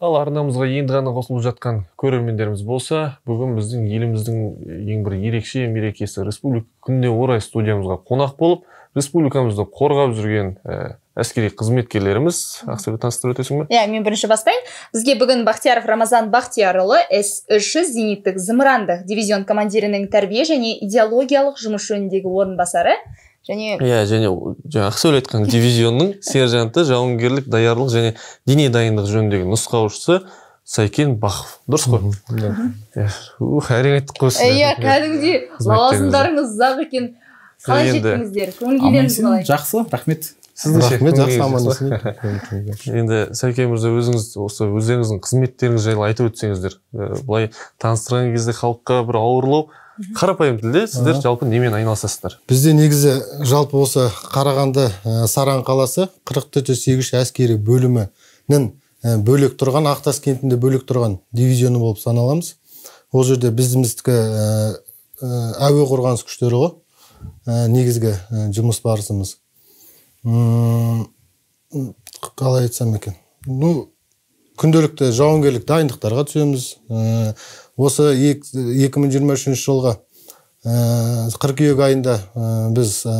ал арнамызға енді ғана қосылып жатқан көрермендеріміз болса бүгін біздің еліміздің э, ең бір ерекше мерекесі республика күніне орай студиямызға қонақ болып республикамызды қорғап жүрген э, әскери қызметкерлеріміз ақселеу таныстырып өтесің бе иә мен бірінші бастайын бізге бүгін бахтияров рамазан бахтиярұлы с үш жүз зениттік зымырандық дивизион командирінің тәрбие және идеологиялық жұмыс жөніндегі орынбасары және иә және жаңағы ақсәуле айтқан дивизионның сержанты жауынгерлік даярлық және дене дайындығы жөніндегі нұсқаушысы сәкен бахов дұрыс қой иә ух әрең айттық қой э, иә кәдімгідей лауазымдарыңыз ұзақ екен қалай жеттіңіздер көңіл күйлеріңіз қалай жақсы рахмет енді сәкен мырза өзіңіз осы өздеріңіздің қызметтеріңіз жайлы айтып өтсеңіздер э, былай таныстырған кезде халыққа бір ауырлау қарапайым тілде сіздер жалпы немен айналысасыздар бізде негізі жалпы осы қарағанды ә, саран қаласы қырық төрт сегіз әскери бөлімінің бөлек тұрған ақтас кентінде бөлек тұрған дивизионы болып саналамыз ол жерде біздіміздікі ә, әуе қорғаныс күштері ғой ә, негізгі жұмыс барысымыз қалай айтсам екен ну күнделікті жауынгерлік дайындықтарға түсеміз ә, осы 2023 жылғы ә, қыркүйек айында э, біз ә,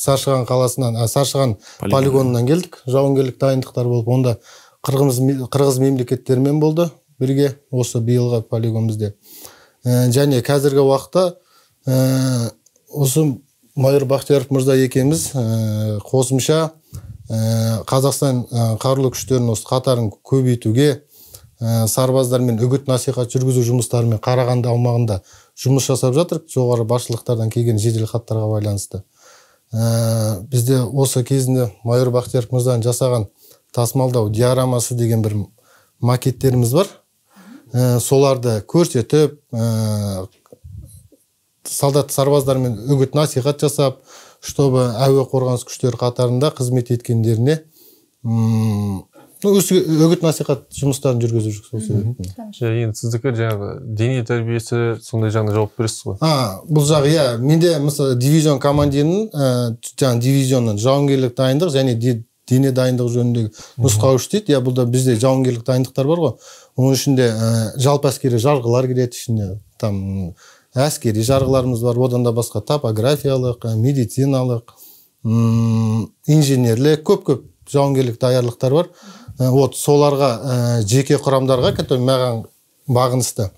саршыған қаласынан ә, саршыған полигонынан келдік жауынгерлік дайындықтар болып онда қырғыз, қырғыз мемлекеттерімен болды бірге осы биылғы полигон бізде және қазіргі уақытта ә, осы майор бахтияров мырза екеміз ә, қосымша Э, қазақстан э, қарулы күштерінің осы қатарын көбейтуге э, сарбаздармен үгіт насихат жүргізу жұмыстарымен қарағанды аумағында жұмыс жасап жатыр жоғары басшылықтардан келген хаттарға байланысты бізде осы кезінде майор бақтияров мырзаның жасаған тасымалдау диарамасы деген бір макеттеріміз бар соларды көрсетіп солдат сарбаздармен үгіт насихат жасап чтобы әуе қорғаныс күштері қатарында қызмет еткендеріне м үгіт насихат жұмыстарын жүргізіп жүр сол себептен енді сіздікі жаңағы дене тәрбиесі сондай жағына жауап бересіз ғой а бұл жағы иә менде мысалы дивизион командирінің ә, жаңағы дивизионның жауынгерлік дайындық және дене дайындығы жөніндегі нұсқаушы дейді иә бұл да бізде жауынгерлік дайындықтар бар ғой оның ішінде ә, жалпы әскери жарғылар кіреді ішіне там әскери жарғыларымыз бар одан да басқа топографиялық медициналық ұм, инженерлік көп көп жауынгерлік даярлықтар бар вот соларға жеке құрамдарға который маған бағынысты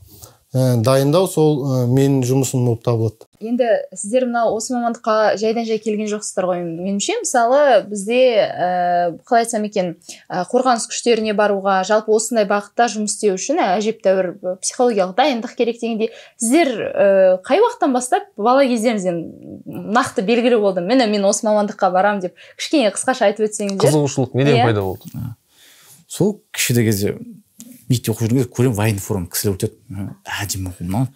Ә, дайындау сол ә, менің жұмысым болып табылады енді сіздер мынау осы мамандыққа жайдан жай келген жоқсыздар ғой меніңше мысалы бізде ә, қалай айтсам екен ә, қорғаныс күштеріне баруға жалпы осындай бағытта жұмыс істеу үшін ә, әжептәуір психологиялық дайындық керек дегендей сіздер ә, қай уақыттан бастап бала кездеріңізден нақты белгілі болды міне мен осы мамандыққа барам деп кішкене қысқаша айтып өтсеңіздер қызығушылық неден иә. пайда болды сол кішкентай кезде мектеп оқып жүрген кезде көремін военный форма кісілер өтеді әдемі мынау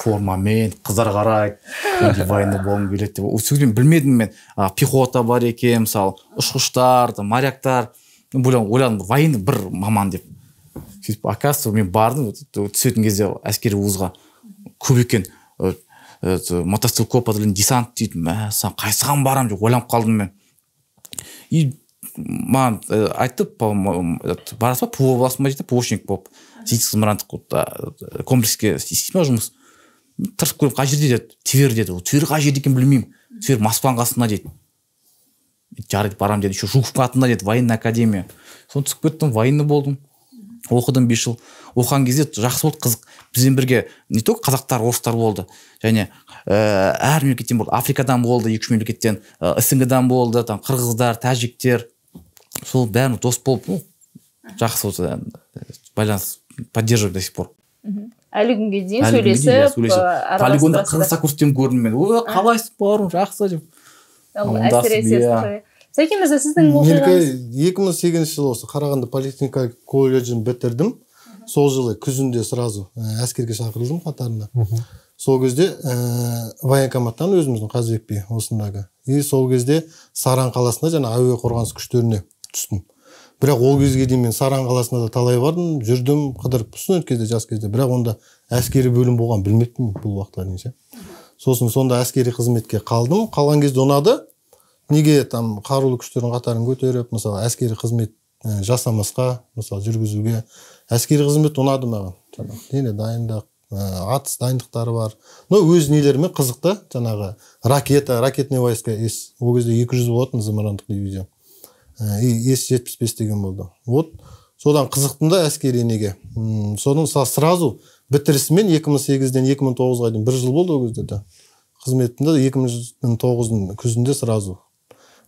формамен қыздар қарайды военный болғым келеді деп сол мен білмедім мен а, пехота бар екен мысалы ұшқыштар моряктар ойладым военный бір маман деп сөйтіп оказывается мен бардым түсетін кезде әскери вузға көп екен э, э, мотоцикл десант дейді мә қайсыған барамын деп ойланып қалдым мен и маған э, айтты по барасыз ба пво боласың ба дейді пвошник болып сөйтіп зымырандық э, комплекске істейсіз ба жұмыс тырысып көрем қай жерде деді твер деді ол твер қай жерде екенін білмеймін твер москваның қасында дейді жарайды барамын деді еще жуковтың атында деді военная академия соны түсіп кеттім военный болдым оқыдым бес жыл оқыған кезде жақсы болды қызық бізбен бірге не только қазақтар орыстар болды және ә, әр мемлекеттен болды африкадан болды екі үш мемлекеттен ә, снгдан болды там қырғыздар тәжіктер сол бәріміз дос болып ну жақсы осы байланыс поддерживаем до сих пор мхм әлі күнге дейін иә, сөйлесіп полигонда қырғыз сокурстен көрдім мен о қалайсың бауырым жақсы деп әсіресе иә. сәкен мырза сіздің оқиғаңыз екі мың сегізінші жылы осы қарағанды политехника колледжін бітірдім сол жылы күзінде сразу әскерге шақырылдым қатарына сол кезде ә, военкоматтан өзіміздің қазыбек би осындағы и сол кезде саран қаласында жаңа әуе қорғаныс күштеріне түстім бірақ ол кезге дейін мен саран қаласына да талай бардым жүрдім қыдырып студент кезде жас кезде бірақ онда әскери бөлім болған білмеппін бұл уақытқа дейін ше сосын сонда әскери қызметке қалдым қалған кезде ұнады неге там қарулы күштердің қатарын көтеріп мысалы әскери қызмет жасамасқа мысалы жүргізуге әскери қызмет ұнады маған жаңағы дене дайындық ә, атыс дайындықтары бар но өз нелерімен қызықты жаңағы ракета ракетный войска ол кезде екі жүз болатын зымырандық дивизион Э, ес жетпіс бес деген болды вот содан қызықтым да әскери неге содан сразу бітірісімен екі мың сегізден екі мың тоғызға дейін бір жыл болды ол кезде де қызметімді екі мың тоғыздың күзінде сразу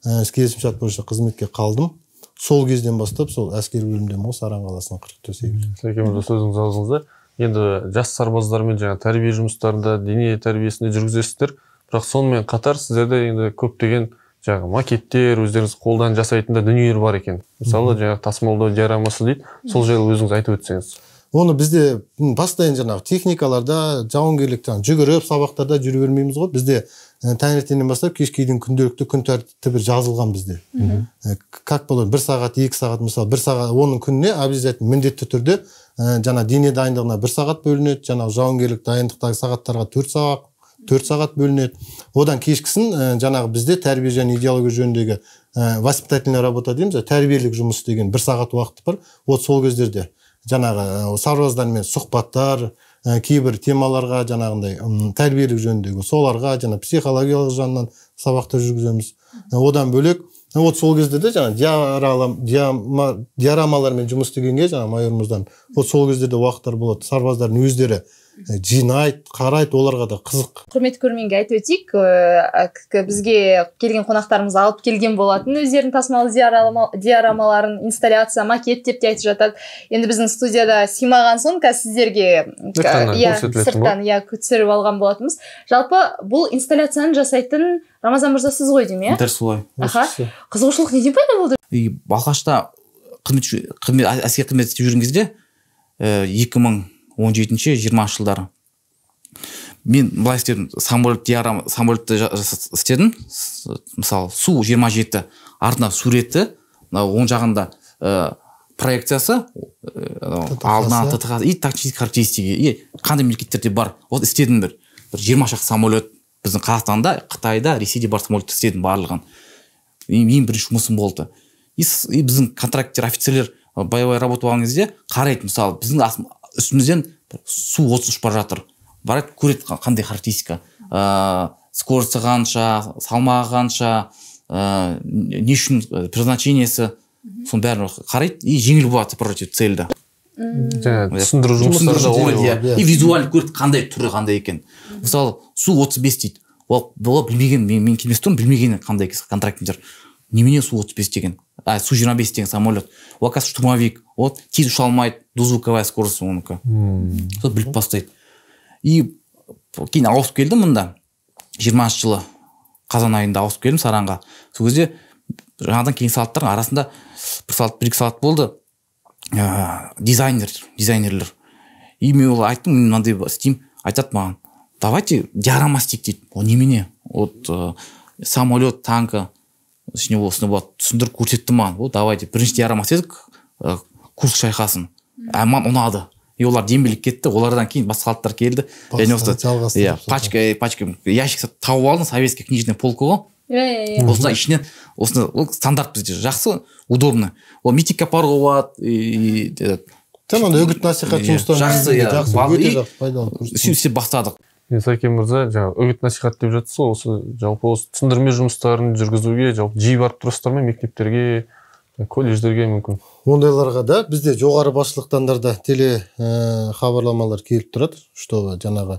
ә, келісімшарт бойынша қызметке қалдым сол кезден бастап сол әскери бөлімдемін ғой саран қаласының қырық төрт сәке мырза сөзіңізді алдыңыз енді жас сарбаздармен жаңағы тәрбие жұмыстарында дене тәрбиесінде жүргізесіздер бірақ сонымен қатар сіздерде енді көптеген жаңағы макеттер өздеріңіз қолдан жасайтын да дүниелер бар екен мысалы жаңағы тасымалдау диорамасы дейді сол жайлы өзіңіз айтып өтсеңіз оны бізде бастайын жаңағы техникаларда жаңағы жүгіріп сабақтарда жүре бермейміз ғой бізде таңертеңнен бастап кешке дейін күнделікті күн тәртібі жазылған бізде как болады бір сағат екі сағат мысалы бір сағат оның күніне обязательно міндетті түрде ә, жаңа дене дайындығына бір сағат бөлінеді жаңағы жауынгерлік дайындықтағы сағаттарға төрт сағат төрт сағат бөлінеді одан кешкісін ә, жаңағы бізде тәрбие және идеология жөніндегі ә, э, воспитательная работа дейміз тәрбиелік жұмыс деген бір сағат уақыт бар вот сол кездерде жаңағы ә, сарбаздармен сұхбаттар ә, кейбір темаларға жаңағындай тәрбиелік жөніндегі соларға жаңа психологиялық жағынан сабақтар жүргіземіз ә, одан бөлек вот сол кезде де жаңағы диарамалармен жұмыс істегенге жаңағы майорымыздан вот сол кездерде уақыттар болады сарбаздардың өздері Э, жинайды қарайды оларға да қызық құрметті көрерменге айтып өтейік э, бізге келген қонақтарымыз алып келген болатын өздерінің тасымал диарамаларын, инсталляция макет деп те айтып жатады енді біздің студияда сыймаған соң қазір сіздерге иә сырттан иә түсіріп алған болатынбыз жалпы бұл инсталляцияны жасайтын рамазан мырза сіз ғой деймін иә дәл солай аха иә. қызығушылық неден пайда болды алғашта қызмет әскери қызмет істеп жүрген кезде э, он жетінші жиырмасыншы жылдары мен былай істедім самолет диаграмма самолетті істедім мысалы су 27 жеті артына суреті мынау оң жағында ә, проекциясы ә, алдына ттх и тактические характеристики и қандай мемлекеттерде бар вот істедім бір бір жиырма шақты самолет біздің қазақстанда қытайда ресейде бар самолетті істедім барлығын ең бірінші жұмысым болды и, и біздің контракттер, офицерлер э, боевой работа болған кезде қарайды мысалы біздің үстімізден су отыз ұшып бара жатыр барады көреді қандай характеристика ыыы ә, скорості қанша салмағы қанша ә, не үшін предназначениесі соның бәрін қарайды и жеңіл болады против цельді түсіндіру жұмыстары и визуально көреді қандай түрі қандай екен мысалы су 35 бес дейді ол білмеген мен, мен келмес тұрмын білмеген қандай контрактниктер немене су 35 деген а су жиырма бес деген самолет ол оказывается штурмовик вот тез ұша алмайды дозвуковая скорость оныкі сол біліп бастайды и кейін ауысып келдім мында жиырмасыншы жылы қазан айында ауысып келдім саранға сол кезде жаңадан келген салаттардың арасында бір салат бір екі салат болды ә, дизайнер дизайнерлер и мен олар айттым мен мынандай істеймін айтады маған давайте диорама істейік дейді ол немене вот ә, самолет танка сосын ол болады түсіндіріп көрсетті маған о давай деп бірінші диарама едік курс шайқасын маған ұнады и олар дембелеп кетті олардан кейін басқа халықтар келді және осы иә пачка пачка ящик тауып алдым советский книжный полка ғой иә иә, иә. осыдан ішінен осыны ол стандарт бізде жақсы удобно ол митингке баруға болады и жаңағындай үгіт насихат иә, жұмыстарын жақсы иә өте жақсы пайдалы сөйтіп бастадық енді сәкен мырза жаңағы үгіт насихат деп жатсыз ғой осы жалпы осы түсіндірме жұмыстарын жүргізуге жалпы жиі барып тұрасыздар ма мектептерге колледждерге мүмкін ондайларға да бізде жоғары басшылықтандар да теле ә, хабарламалар келіп тұрады чтобы жаңағы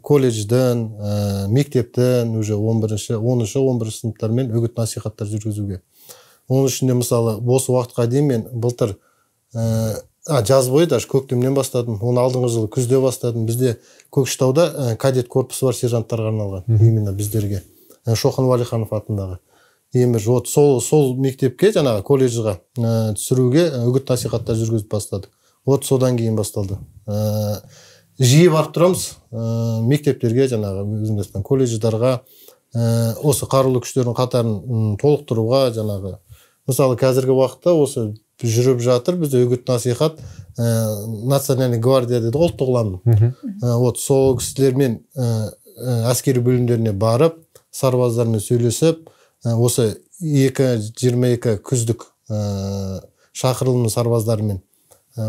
колледжден ә, мектептен уже он бірінші оныншы он бірінші сыныптармен үгіт насихаттар жүргізуге оның ішінде мысалы бос уақытқа дейін мен былтыр э, а жаз бойы даже көктемнен бастадым оны алдыңғы жылы күзде бастадым бізде көкшетауда э, кадет корпусы бар сержанттарға арналған именно біздерге ә, шоқан уәлиханов атындағы вот сол сол мектепке жаңағы колледжға ә, түсіруге үгіт насихаттар жүргізіп бастадық вот содан кейін басталды ә, жиі барып тұрамыз мектептерге жаңағы өзіңіз колледждарға осы қарулы күштердің қатарын толықтыруға жаңағы мысалы қазіргі уақытта осы жүріп жатыр бізде үгіт насихат ә, национальный гвардия дейді ұлттық ұланның ә, вот сол кісілермен ә, ә, әскери бөлімдеріне барып сарбаздармен сөйлесіп осы екі жиырма екі күздік ә, шақырылым сарбаздарымен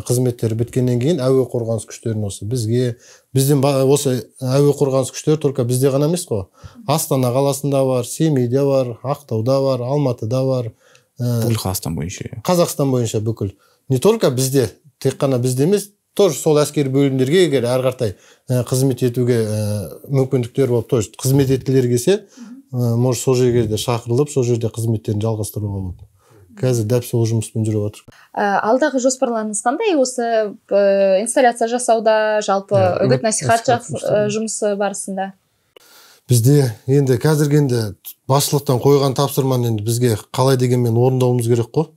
қызметтері біткеннен кейін әуе қорғаныс күштерін осы бізге бізден осы әуе қорғаныс күштері только бізде ғана емес қой астана қаласында бар семейде бар ақтауда бар алматыда бар бүкіл ә, қазақстан бойынша қазақстан бойынша бүкіл не только бізде тек қана бізде емес тоже сол әскери бөлімдерге егер әрі қаратай ә, қызмет етуге ә, мүмкіндіктер болып то есть қызмет еткілері келсе может сол жерге де шақырылып сол жерде қызметтерін жалғастыруға болады қазір дәп сол жұмыспен жүріп жатыр ә, алдағы жоспарларыңыз қандай осы ә, инсталляция жасауда жалпы үгіт насихат жұмысы барысында бізде енді қазіргі енді басшылықтан қойған тапсырманы енді бізге қалай дегенмен орындауымыз керек қой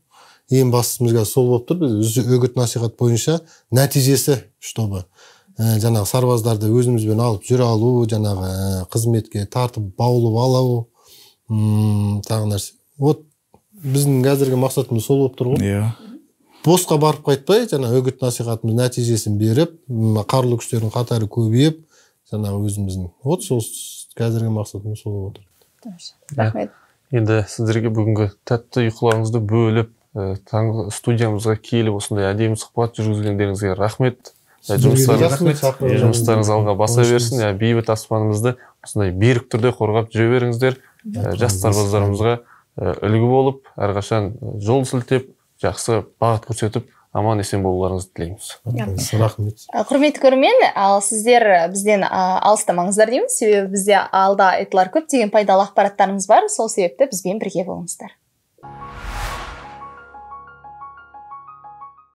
ең бастысы бізге сол болып тұр біз үгіт насихат бойынша нәтижесі чтобы ә, жаңағы сарбаздарды өзімізбен алып жүре алу жаңағы э, қызметке тартып баулып алу тағы нәрсе вот біздің қазіргі мақсатымыз сол болып тұр ғой иә босқа барып қайтпай жаңа үгіт насихатымыз нәтижесін беріп қарулы күштердің қатары көбейіп жаңағы өзіміздің вот сол қазіргі мақсатымыз сол болып отыр рахмет енді сіздерге бүгінгі тәтті ұйқыларыңызды бөліп ә, таңғы студиямызға келіп осындай әдемі сұхбат жүргізгендеріңізге рахмет жұмыстарыңыз алға баса берсін бейбіт аспанымызды осындай берік түрде қорғап жүре беріңіздер жас сарбаздарымызға үлгі болып әрқашан жол сілтеп жақсы бағыт көрсетіп аман есен болуларыңызды тілейміз рахмет құрметті көрермен ал сіздер бізден алыстамаңыздар дейміз себебі бізде алда айтылар көптеген пайдалы ақпараттарымыз бар сол себепті бізбен бірге болыңыздар